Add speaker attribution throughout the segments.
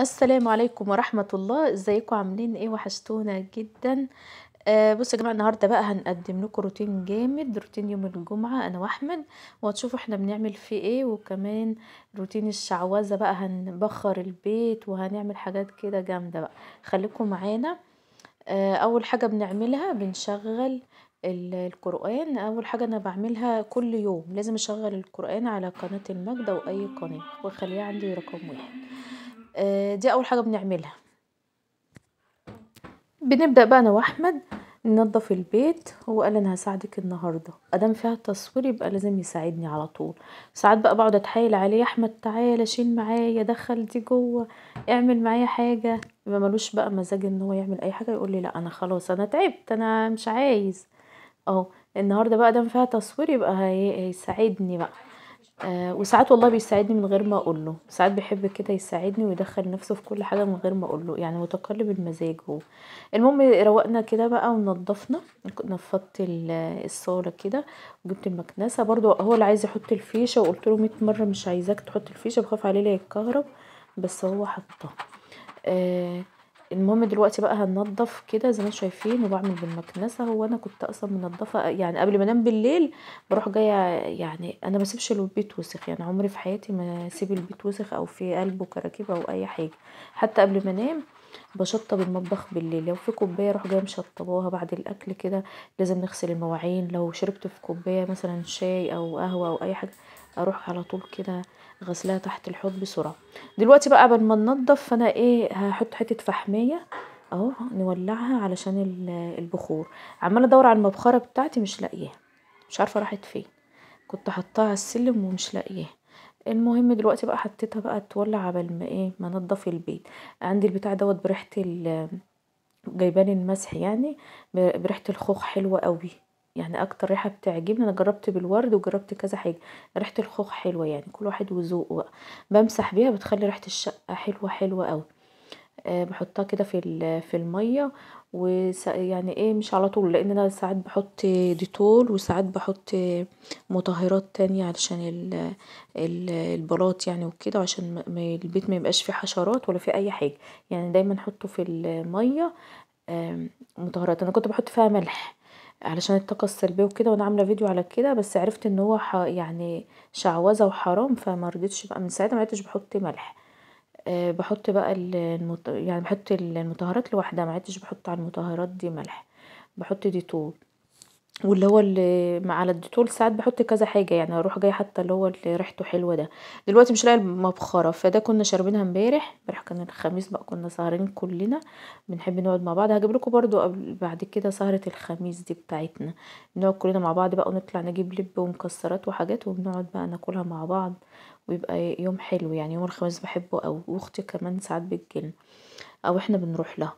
Speaker 1: السلام عليكم ورحمة الله ازيكم عاملين ايه وحشتونا جدا آه بصوا يا جماعه النهارده بقى هنقدم لكم روتين جامد روتين يوم الجمعه انا واحمد وهتشوفوا احنا بنعمل فيه ايه وكمان روتين الشعوذه بقى هنبخر البيت وهنعمل حاجات كده جامده بقى خليكم معانا آه اول حاجه بنعملها بنشغل القرآن أول حاجة أنا بعملها كل يوم لازم أشغل القرآن على قناة المجد أو أي قناة وخليها عندي رقم واحد آه، دي اول حاجه بنعملها بنبدا بقى انا واحمد ننضف البيت هو قال انا هساعدك النهارده ادام فيها التصوير يبقى لازم يساعدني على طول ساعات بقى بقعد اتحايل عليه يا احمد تعالى شيل معايا دخل دي جوه اعمل معايا حاجه ما ملوش بقى مزاج ان هو يعمل اي حاجه يقول لي لا انا خلاص انا تعبت انا مش عايز اه النهارده بقى ادام فيها تصوير يبقى هيساعدني بقى آه، وساعات والله بيساعدني من غير ما اقوله ساعات بيحب كده يساعدني ويدخل نفسه في كل حاجه من غير ما اقوله يعني متقلب المزاج هو المهم روقنا كده بقى ونضفنا نفضت الصاله كده وجبت المكنسه برضو هو اللي عايز يحط الفيشه وقلت له 100 مره مش عايزاك تحط الفيشه بخاف عليه لا يتكهرب بس هو حطها آه المهم دلوقتي بقى هننضف كده زي ما شايفين وبعمل بالمكنسه هو انا كنت اصلا منضفه يعني قبل ما انام بالليل بروح جايه يعني انا ما سيبش البيت وسخ يعني عمري في حياتي ما سيب البيت وسخ او في قلبه كراكيب او اي حاجه حتى قبل ما انام بشطب المطبخ بالليل لو في كوبايه اروح جايه مشطباها بعد الاكل كده لازم نغسل المواعين لو شربت في كوبايه مثلا شاي او قهوه او اي حاجه اروح على طول كده غسلها تحت الحوض بسرعه دلوقتي بقى قبل ما ننضف فانا ايه هحط حته فحميه اهو نولعها علشان البخور عماله ادور على المبخره بتاعتي مش لاقيها مش عارفه راحت فين كنت حطاها على السلم ومش لاقيها المهم دلوقتي بقى حطيتها بقى تولع قبل ما ايه ما انضف البيت عندي البتاع دوت بريحه جايباني المسح يعني بريحه الخوخ حلوه قوي يعني اكتر ريحه بتعجبني انا جربت بالورد وجربت كذا حاجه ريحه الخوخ حلوه يعني كل واحد وذوقه بمسح بيها بتخلي ريحه الشقه حلوه حلوه قوي أه بحطها كده في في الميه ويعني ايه مش على طول لان انا ساعات بحط ديتول وساعات بحط مطهرات تانية علشان البلاط يعني وكده عشان البيت ما يبقاش فيه حشرات ولا فيه اي حاجه يعني دايما حطه في الميه مطهرات انا كنت بحط فيها ملح علشان الطاقة السلبية وكده وانا عاملة فيديو على كده بس عرفت ان هو يعني شعوذة وحرام رضيتش بقى من ساعتها معدتش بحط ملح آه بحط بقى المط... يعني بحط المطهرات لوحدها معدتش بحط على المطهرات دي ملح بحط ديتول واللي هو اللي على الديتول ساعات بحط كذا حاجة يعني اروح جاية حتى اللي هو اللي ريحته حلوة ده دلوقتي مش لاقي المبخرة فده كنا شاربينها امبارح امبارح كان الخميس بقى كنا سهرانين كلنا بنحب نقعد مع بعض هجيب لكم برضو بعد كده سهرة الخميس دي بتاعتنا نقعد كلنا مع بعض بقى ونطلع نجيب لب ومكسرات وحاجات وبنقعد بقى ناكلها مع بعض ويبقى يوم حلو يعني يوم الخميس بحبه اوي واختي كمان ساعات بتجيلنا او احنا بنروح لها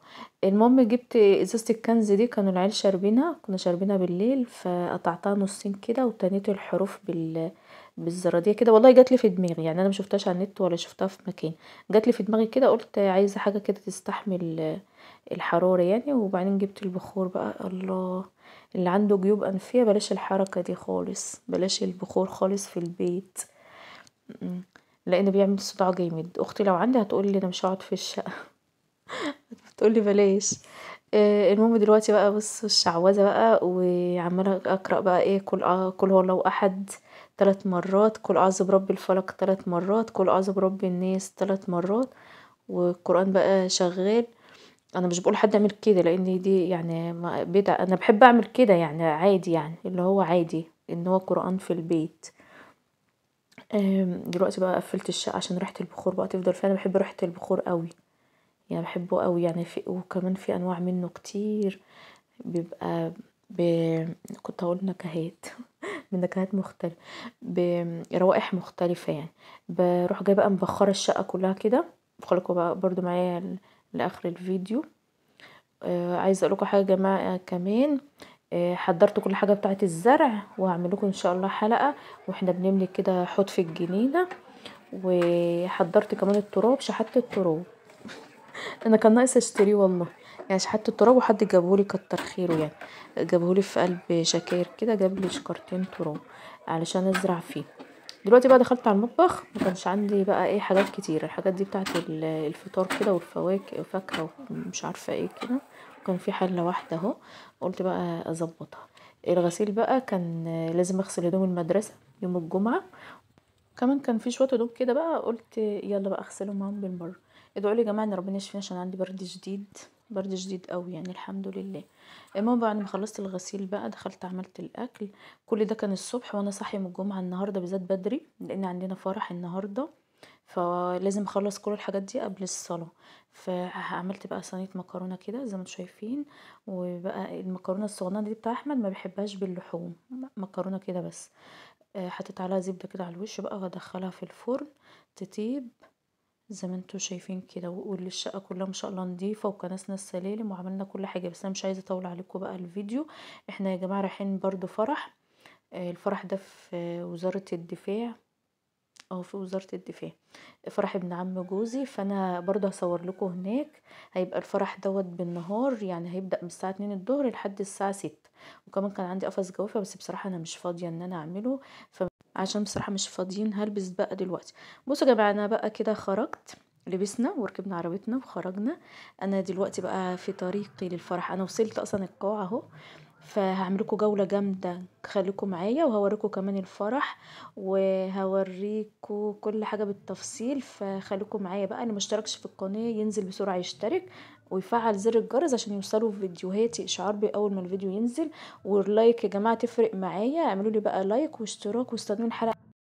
Speaker 1: المهم جبت ازازة الكنز دي كانوا العيال شاربينها كنا شاربينها بالليل فقطعتها نصين كده وتنيت الحروف بال بالزراديه كده والله جات لي في دماغي يعني انا ما شفتهاش على النت ولا شفتها في مكان جات لي في دماغي كده قلت عايزه حاجه كده تستحمل الحراره يعني وبعدين جبت البخور بقى الله اللي عنده جيوب انفيه بلاش الحركه دي خالص بلاش البخور خالص في البيت لان بيعمل صداع جامد اختي لو عندي هتقول لي انا مش هقعد في الشقه تقول لي بلاش آه، المهم دلوقتي بقى بص الشعوذه بقى وعماله اقرا بقى ايه كل آه كل هو لو احد تلات مرات كل اعوذ برب الفلق تلات مرات كل اعوذ برب الناس تلات مرات والقران بقى شغال انا مش بقول حد اعمل كده لان دي يعني بدع انا بحب اعمل كده يعني عادي يعني اللي هو عادي ان هو قران في البيت دلوقتي بقى قفلت الشقه عشان ريحه البخور بقى تفضل فيها انا بحب ريحه البخور قوي يعني بحبه قوي يعني في وكمان في انواع منه كتير بيبقى ب... كنت هقول نكهات بنكهات مختلفة بروائح مختلفة يعني بروح جاية بقى مبخرة الشقة كلها كده خليكم بقى برضو معايا لاخر الفيديو آه عايزة لكم حاجة يا جماعة كمان آه حضرت كل حاجة بتاعة الزرع لكم ان شاء الله حلقة واحنا بنملي كده حوض في الجنينة وحضرت كمان التراب شحت التراب انا كان ناقص اشتريه والله يعني شحت التراب وحد جابهولي كتر خيره يعني جابهولي في قلب شكاير كده جابلي شكارتين تراب علشان ازرع فيه دلوقتي بقى دخلت على المطبخ ما كانش عندي بقى ايه حاجات كتير الحاجات دي بتاعت الفطار كده والفواكه وفاكهه ومش عارفه ايه كده وكان في حله واحده اهو قلت بقى اظبطها الغسيل بقى كان لازم اغسل هدوم المدرسه يوم الجمعه كمان كان في شويه هدوم كده بقى قلت يلا بقى اغسلهم معاهم بالمره ادعوا لي يا جماعه ان ربنا يشفينا عشان عندي برد شديد برد شديد قوي يعني الحمد لله المهم بعد ما خلصت الغسيل بقى دخلت عملت الاكل كل ده كان الصبح وانا صاحيه من الجمعه النهارده بالذات بدري لان عندنا فرح النهارده فلازم اخلص كل الحاجات دي قبل الصلاه فعملت بقى صينيه مكرونه كده زي ما انتم شايفين وبقى المكرونه الصغننه دي بتاع احمد ما بيحبهاش باللحوم مكرونه كده بس حطيت عليها زبده كده على الوش بقى وادخلها في الفرن تطيب زي ما انتوا شايفين كده والشقه كلها ما شاء الله نضيفه وكنسنا السلالم وعملنا كل حاجه بس انا مش عايزه اطول عليكم بقى الفيديو احنا يا جماعه رايحين برضو فرح آه، الفرح ده في وزاره الدفاع اه في وزاره الدفاع فرح ابن عم جوزي فانا برضو هصور لكم هناك هيبقى الفرح دوت بالنهار يعني هيبدا من الساعه 2 الظهر لحد الساعه 6 وكمان كان عندي قفص جوافه بس بصراحه انا مش فاضيه ان انا اعمله ف عشان بصراحة مش فاضيين هلبس بقى دلوقتي بصوا يا جماعة انا بقى كده خرجت لبسنا وركبنا عربيتنا وخرجنا انا دلوقتي بقى في طريقي للفرح انا وصلت اصلا القاعة اهو فهعملكوا جولة جامدة خليكوا معايا وهوريكوا كمان الفرح وهوريكوا كل حاجة بالتفصيل فخليكوا معايا بقى اللي مشتركش في القناة ينزل بسرعة يشترك ويفعل زر الجرس عشان يوصلوا فيديوهاتي اشعار باول ما الفيديو ينزل واللايك يا جماعة تفرق معايا اعملوا لي بقى لايك واشتراك واستنوني الحلقة